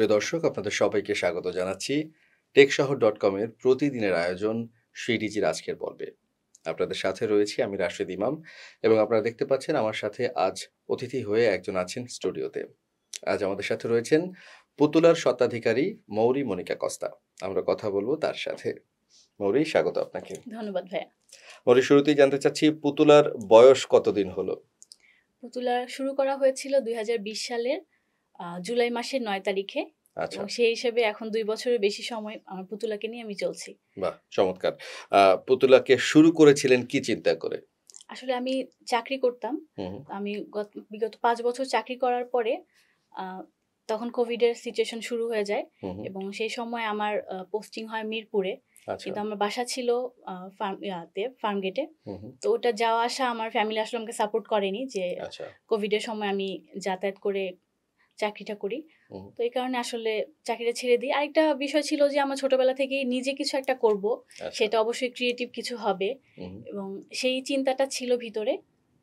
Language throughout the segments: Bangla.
প্রিয় দর্শক আপনাদের সবাইকে স্বাগত জানাচ্ছি টেকশহর ডট কমের প্রতিদিনের আয়োজন সিডিজির আজকের পর্বে আপনাদের সাথে রয়েছি আমি রাশেদ ইমাম এবং আপনারা দেখতে পাচ্ছেন আমার সাথে আজ অতিথি হয়ে একজন আছেন স্টুডিওতে আজ আমাদের সাথে রয়েছেন পুতুলার স্বত্বাধিকারী মৌরি মনিকা কস্তা আমরা কথা বলবো তার সাথে মৌরি স্বাগত আপনাকে ধন্যবাদ ভাইয়া মৌরি শুরুতেই জানতে চাচ্ছি পুতুলার বয়স কতদিন হলো পুতুলা শুরু করা হয়েছিল দুই সালের জুলাই মাসের নয় তারিখে আচ্ছা। এবং সেই হিসেবে এখন দুই বছরের বেশি সময় আমার পুতুলাকে নিয়ে আমি চলছি বাহ চমৎকার পুতুলাকে শুরু করেছিলেন কি চিন্তা করে আসলে আমি চাকরি করতাম আমি বিগত পাঁচ বছর চাকরি করার পরে তখন কোভিড এর সিচুয়েশন শুরু হয়ে যায় এবং সেই সময় আমার পোস্টিং হয় মিরপুরে আচ্ছা। কিন্তু আমার বাসা ছিল ফার্মতে ফার্ম গেটে তো ওটা যাওয়া আসা আমার ফ্যামিলি আসলে আমাকে সাপোর্ট করেনি যে কোভিড আচ্ছা। এর সময় আমি যাতায়াত করে চাকরিটা করি তো এই কারণে আসলে চাকরিটা ছেড়ে দিই আরেকটা বিষয় ছিল যে আমার ছোটবেলা থেকে নিজে কিছু একটা করব আচ্ছা। সেটা অবশ্যই ক্রিয়েটিভ কিছু হবে এবং সেই চিন্তাটা ছিল ভিতরে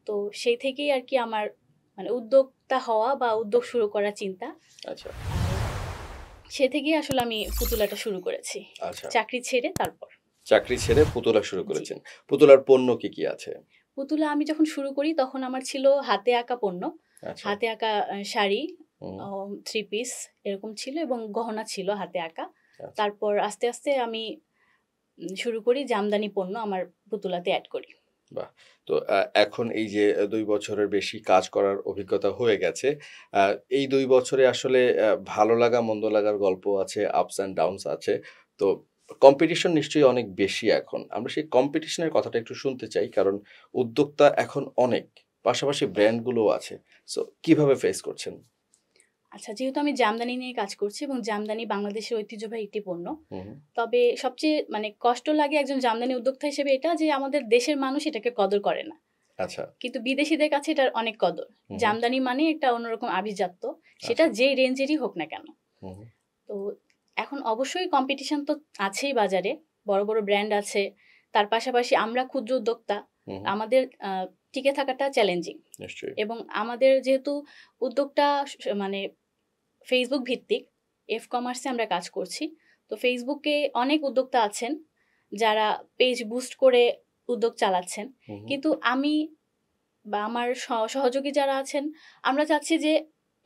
তো সেই থেকেই আর কি আমার মানে উদ্যোক্তা হওয়া বা উদ্যোগ শুরু করা চিন্তা আচ্ছা। সে থেকেই আসলে আমি পুতুলাটা শুরু করেছি আচ্ছা। চাকরি ছেড়ে তারপর চাকরি ছেড়ে পুতুলা শুরু করেছেন পুতুলার পণ্য কি কি আছে পুতুলা আমি যখন শুরু করি তখন আমার ছিল হাতে আঁকা পণ্য হাতে আঁকা শাড়ি থ্রি পিস এরকম ছিল এবং গহনা ছিল হাতে আঁকা আচ্ছা। তারপর আস্তে আস্তে আমি শুরু করি জামদানি পণ্য আমার পুতুলাতে অ্যাড করি বাহ তো এখন এই যে দুই বছরের বেশি কাজ করার অভিজ্ঞতা হয়ে গেছে এই দুই বছরে আসলে ভালো লাগা মন্দ লাগার গল্প আছে আপস অ্যান্ড ডাউনস আছে তো কম্পিটিশন নিশ্চয়ই অনেক বেশি এখন আমরা সেই কম্পিটিশনের কথাটা একটু শুনতে চাই কারণ উদ্যোক্তা এখন অনেক পাশাপাশি ব্র্যান্ডগুলোও আছে সো কিভাবে ফেস করছেন আচ্ছা যেহেতু আমি জামদানি নিয়ে কাজ করছি এবং জামদানি বাংলাদেশের ঐতিহ্যবাহী একটি পণ্য তবে সবচেয়ে মানে কষ্ট লাগে একজন জামদানি উদ্যোক্তা হিসেবে এটা যে আমাদের দেশের মানুষ এটাকে কদর করে না আচ্ছা কিন্তু বিদেশিদের কাছে এটার অনেক কদর জামদানি মানে একটা অন্যরকম আভিজাত্য সেটা আচ্ছা। যে রেঞ্জেরই হোক না কেন তো এখন অবশ্যই কম্পিটিশন তো আছেই বাজারে বড় বড় ব্র্যান্ড আছে তার পাশাপাশি আমরা ক্ষুদ্র উদ্যোক্তা আমাদের টিকে থাকাটা চ্যালেঞ্জিং এবং আমাদের যেহেতু উদ্যোগটা মানে ফেসবুক ভিত্তিক এফ কমার্সে আমরা কাজ করছি তো ফেসবুকে অনেক উদ্যোক্তা আছেন যারা পেজ বুস্ট করে উদ্যোগ চালাচ্ছেন কিন্তু আমি বা আমার সহযোগী যারা আছেন আমরা চাচ্ছি যে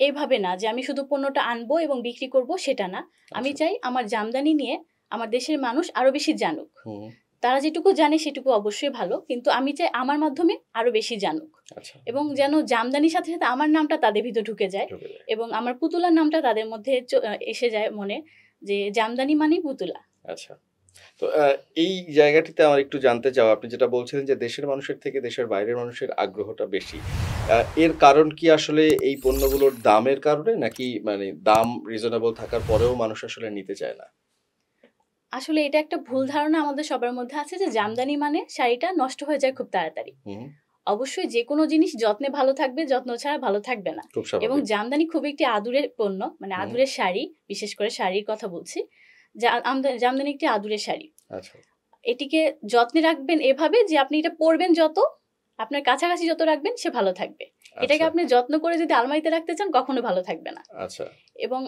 এভাবে না যে আমি শুধু পণ্যটা আনবো এবং বিক্রি করব সেটা না আমি আচ্ছা। চাই আমার জামদানি নিয়ে আমার দেশের মানুষ আরো বেশি জানুক তারা যেটুকু জানে সেটুকু অবশ্যই ভালো কিন্তু আমি চাই আমার মাধ্যমে আরো বেশি জানুক আচ্ছা। এবং যেন জামদানির সাথে সাথে আমার নামটা তাদের ভিতর ঢুকে যায় এবং আমার পুতুলার নামটা তাদের মধ্যে এসে যায় মনে যে জামদানি মানে পুতুলা আচ্ছা তো এই জায়গাটিতে আমার একটু জানতে চাও আপনি যেটা বলছিলেন যে দেশের মানুষের থেকে দেশের বাইরের মানুষের আগ্রহটা বেশি এর কারণ কি আসলে এই পণ্যগুলোর দামের কারণে নাকি মানে দাম রিজনেবল থাকার পরেও মানুষ আসলে নিতে চায় না আসলে এটা একটা ভুল ধারণা আমাদের সবার মধ্যে আছে যে জামদানি মানে শাড়িটা নষ্ট হয়ে যায় খুব তাড়াতাড়ি অবশ্যই যে কোনো জিনিস যত্নে ভালো থাকবে যত্ন ছাড়া ভালো থাকবে না এবং জামদানি খুব একটি আদুরের পণ্য মানে আদুরের শাড়ি বিশেষ করে শাড়ির কথা বলছি জামদানি একটি আদুরের শাড়ি আচ্ছা। এটিকে যত্নে রাখবেন এভাবে যে আপনি এটা পরবেন যত আপনার কাছাকাছি যত রাখবেন সে ভালো থাকবে এটাকে আচ্ছা। আপনি যত্ন করে যদি আলমারিতে রাখতে চান কখনো ভালো থাকবে না আচ্ছা। এবং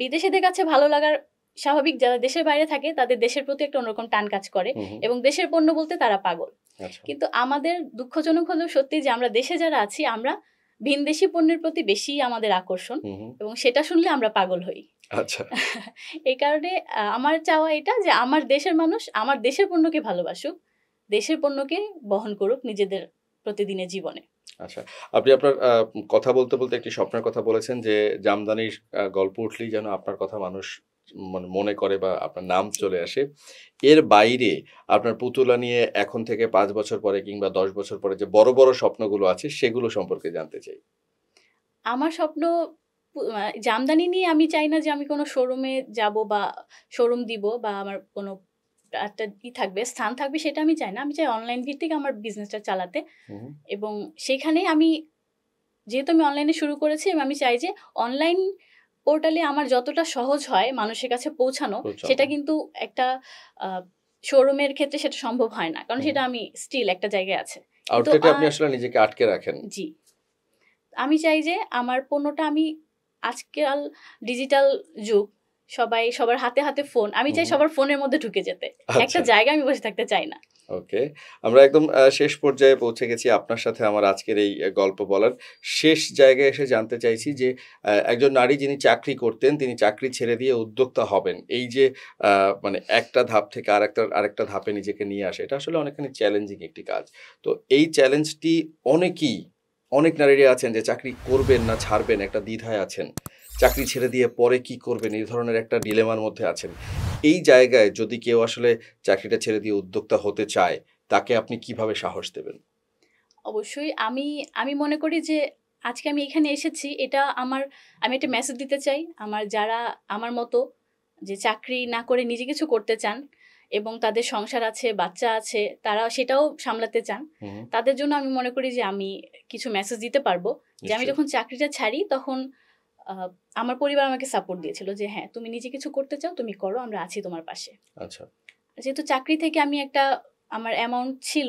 বিদেশিদের কাছে ভালো লাগার স্বাভাবিক যারা দেশের বাইরে থাকে তাদের দেশের প্রতি একটা অন্যরকম টান কাজ করে এবং দেশের পণ্য বলতে তারা পাগল আচ্ছা। কিন্তু আমাদের দুঃখজনক হলেও সত্যি যে আমরা দেশে যারা আছি আমরা দেশি পণ্যের প্রতি বেশি আমাদের আকর্ষণ এবং সেটা শুনলে আমরা পাগল হই আচ্ছা। এই কারণে আমার চাওয়া এটা যে আমার দেশের মানুষ আমার দেশের পণ্যকে ভালোবাসুক দেশের পণ্যকে বহন করুক নিজেদের প্রতিদিনের জীবনে আচ্ছা আপনি আপনার কথা বলতে বলতে একটি স্বপ্নের কথা বলেছেন যে জামদানির গল্প উঠলেই যেন আপনার কথা মানুষ মানে মনে করে বা আপনার নাম চলে আসে এর বাইরে আপনার পুতুলা নিয়ে এখন থেকে পাঁচ বছর পরে কিংবা দশ বছর পরে যে বড় বড় স্বপ্নগুলো আছে সেগুলো সম্পর্কে জানতে চাই আমার স্বপ্ন জামদানি নিয়ে আমি চাই না যে আমি কোনো শোরুমে যাব বা শোরুম দিব বা আমার কোনো একটা ই থাকবে স্থান থাকবে সেটা আমি চাই না আমি চাই অনলাইন ভিত্তিক আমার বিজনেসটা চালাতে এবং সেখানে আমি যেহেতু আমি অনলাইনে শুরু করেছি আমি চাই যে অনলাইন পোর্টালে আমার যতটা সহজ হয় মানুষের কাছে পৌঁছানো সেটা কিন্তু একটা শোরুমের ক্ষেত্রে সেটা সম্ভব হয় না কারণ সেটা আমি স্টিল একটা জায়গায় আছে আপনি আসলে নিজেকে আটকে রাখেন জি আমি চাই যে আমার পণ্যটা আমি আজকাল ডিজিটাল যুগ সবাই সবার হাতে হাতে ফোন আমি চাই সবার ফোনের মধ্যে ঢুকে যেতে একটা আচ্ছা। জায়গা আমি বসে থাকতে চাই না ওকে আমরা একদম শেষ পর্যায়ে পৌঁছে গেছি আপনার সাথে আমার আজকের এই গল্প বলার শেষ জায়গায় এসে জানতে চাইছি যে একজন নারী যিনি চাকরি করতেন তিনি চাকরি ছেড়ে দিয়ে উদ্যোক্তা হবেন এই যে মানে একটা ধাপ থেকে আর একটা আরেকটা ধাপে নিজেকে নিয়ে আসে এটা আসলে অনেকখানি চ্যালেঞ্জিং একটি কাজ তো এই চ্যালেঞ্জটি অনেকেই অনেক নারীরা আছেন যে চাকরি করবেন না ছাড়বেন একটা দ্বিধায় আছেন চাকরি ছেড়ে দিয়ে পরে কি করবেন এই ধরনের একটা ডিলেমার মধ্যে আছেন এই জায়গায় যদি কেউ আসলে চাকরিটা ছেড়ে দিয়ে উদ্যোক্তা হতে চায় তাকে আপনি কিভাবে সাহস দেবেন অবশ্যই আমি আমি মনে করি যে আজকে আমি এখানে এসেছি এটা আমার আমি একটা মেসেজ দিতে চাই আমার যারা আমার মতো যে চাকরি না করে নিজে কিছু করতে চান এবং তাদের সংসার আছে বাচ্চা আছে তারা সেটাও সামলাতে চান তাদের জন্য আমি মনে করি যে আমি কিছু মেসেজ দিতে পারবো যে আমি যখন চাকরিটা ছাড়ি তখন আমার পরিবার আমাকে সাপোর্ট দিয়েছিল যে হ্যাঁ তুমি নিজে কিছু করতে চাও তুমি করো আমরা আছি তোমার পাশে আচ্ছা যেহেতু চাকরি থেকে আমি একটা আমার অ্যামাউন্ট ছিল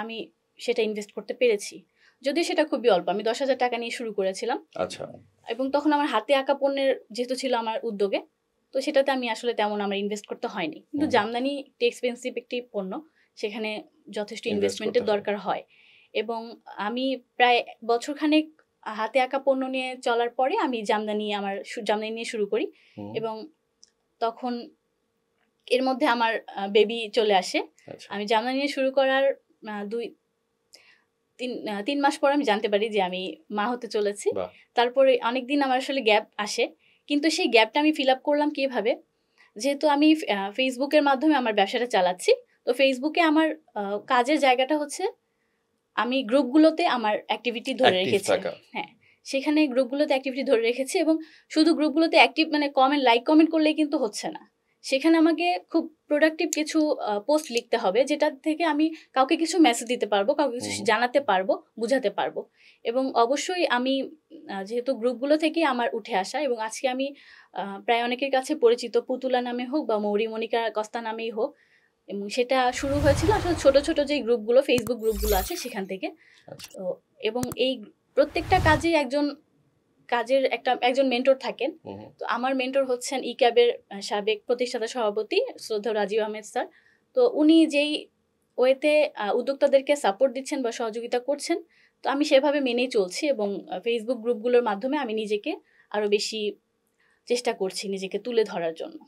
আমি সেটা ইনভেস্ট করতে পেরেছি যদিও সেটা খুবই অল্প আমি দশ হাজার টাকা নিয়ে শুরু করেছিলাম আচ্ছা এবং তখন আমার হাতে আঁকা পণ্যের যেহেতু ছিল আমার উদ্যোগে তো সেটাতে আমি আসলে তেমন আমার ইনভেস্ট করতে হয়নি কিন্তু জামদানি একটি এক্সপেন্সিভ একটি পণ্য সেখানে যথেষ্ট ইনভেস্টমেন্টের দরকার হয় এবং আমি প্রায় বছরখানেক হাতে আঁকা পণ্য নিয়ে চলার পরে আমি জামদানি আমার জামদানি নিয়ে শুরু করি এবং তখন এর মধ্যে আমার বেবি চলে আসে আচ্ছা। আমি জামদানি নিয়ে শুরু করার দুই তিন তিন মাস পর আমি জানতে পারি যে আমি মা হতে চলেছি তারপরে অনেকদিন আমার আসলে গ্যাপ আসে কিন্তু সেই গ্যাপটা আমি ফিল আপ করলাম কীভাবে যেহেতু আমি ফেসবুকের মাধ্যমে আমার ব্যবসাটা চালাচ্ছি তো ফেসবুকে আমার কাজের জায়গাটা হচ্ছে আমি গ্রুপগুলোতে আমার অ্যাক্টিভিটি ধরে রেখেছি হ্যাঁ সেখানে গ্রুপগুলোতে অ্যাক্টিভিটি ধরে রেখেছি এবং শুধু গ্রুপগুলোতে অ্যাক্টিভ মানে কমেন্ট লাইক কমেন্ট করলে কিন্তু হচ্ছে না সেখানে আমাকে খুব প্রোডাক্টিভ কিছু পোস্ট লিখতে হবে যেটা থেকে আমি কাউকে কিছু মেসেজ দিতে পারবো কাউকে কিছু জানাতে পারবো বুঝাতে পারবো এবং অবশ্যই আমি যেহেতু গ্রুপগুলো থেকে আমার উঠে আসা এবং আজকে আমি প্রায় অনেকের কাছে পরিচিত পুতুলা নামে হোক বা মৌরিমণিকা কস্তা নামেই হোক এবং সেটা শুরু হয়েছিল আসলে ছোট ছোট যে গ্রুপগুলো ফেসবুক গ্রুপগুলো আছে সেখান থেকে আচ্ছা। তো এবং এই প্রত্যেকটা কাজে একজন কাজের একটা একজন মেন্টর থাকেন তো আমার মেন্টর হচ্ছেন ই ক্যাবের সাবেক প্রতিষ্ঠাতা সভাপতি শ্রদ্ধা রাজীব আহমেদ স্যার তো উনি যেই ওয়েতে উদ্যোক্তাদেরকে সাপোর্ট দিচ্ছেন বা সহযোগিতা করছেন তো আমি সেভাবে মেনেই চলছি এবং ফেসবুক গ্রুপগুলোর মাধ্যমে আমি নিজেকে আরও বেশি চেষ্টা করছি নিজেকে তুলে ধরার জন্য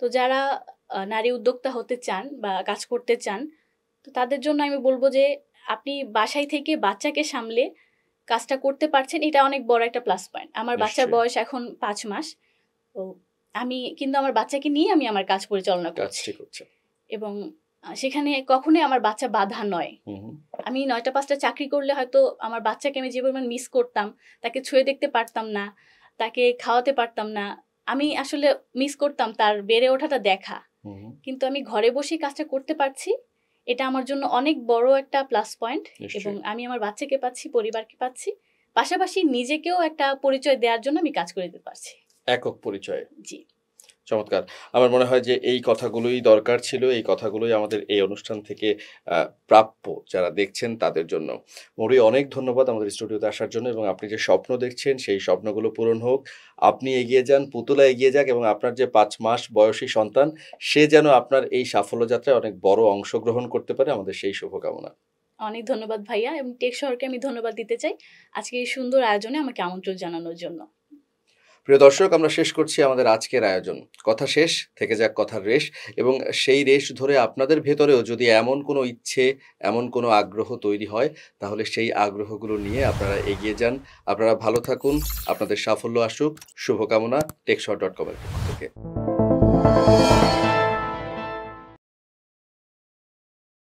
তো যারা নারী উদ্যোক্তা হতে চান বা কাজ করতে চান তো তাদের জন্য আমি বলবো যে আপনি বাসায় থেকে বাচ্চাকে সামলে কাজটা করতে পারছেন এটা অনেক বড় একটা প্লাস পয়েন্ট আমার বাচ্চার বয়স এখন পাঁচ মাস তো আমি কিন্তু আমার বাচ্চাকে নিয়ে আমি আমার কাজ পরিচালনা করছি এবং সেখানে কখনোই আমার বাচ্চা বাধা নয় আমি নয়টা পাঁচটা চাকরি করলে হয়তো আমার বাচ্চাকে আমি যে পরিমাণ মিস করতাম তাকে ছুঁয়ে দেখতে পারতাম না তাকে খাওয়াতে পারতাম না আমি আসলে মিস করতাম তার বেড়ে ওঠাটা দেখা কিন্তু আমি ঘরে বসে কাজটা করতে পারছি এটা আমার জন্য অনেক বড় একটা প্লাস পয়েন্ট এবং আমি আমার বাচ্চাকে পাচ্ছি পরিবারকে পাচ্ছি পাশাপাশি নিজেকেও একটা পরিচয় দেওয়ার জন্য আমি কাজ করে দিতে পারছি একক পরিচয় জি চমৎকার আমার মনে হয় যে এই কথাগুলোই দরকার ছিল এই কথাগুলোই আমাদের এই অনুষ্ঠান থেকে প্রাপ্য যারা দেখছেন তাদের জন্য মরি অনেক ধন্যবাদ আমাদের স্টুডিওতে আসার জন্য এবং আপনি যে স্বপ্ন দেখছেন সেই স্বপ্নগুলো পূরণ হোক আপনি এগিয়ে যান পুতুলা এগিয়ে যাক এবং আপনার যে পাঁচ মাস বয়সী সন্তান সে যেন আপনার এই সাফল্য যাত্রায় অনেক বড় অংশগ্রহণ করতে পারে আমাদের সেই শুভকামনা অনেক ধন্যবাদ ভাইয়া এবং টেক শহরকে আমি ধন্যবাদ দিতে চাই আজকে এই সুন্দর আয়োজনে আমাকে আমন্ত্রণ জানানোর জন্য প্রিয় দর্শক আমরা শেষ করছি আমাদের আজকের আয়োজন কথা শেষ থেকে যাক কথার রেশ এবং সেই রেশ ধরে আপনাদের ভেতরেও যদি এমন কোনো ইচ্ছে এমন কোনো আগ্রহ তৈরি হয় তাহলে সেই আগ্রহগুলো নিয়ে আপনারা এগিয়ে যান আপনারা ভালো থাকুন আপনাদের সাফল্য আসুক শুভকামনা টেকশ ডট কমের পক্ষ থেকে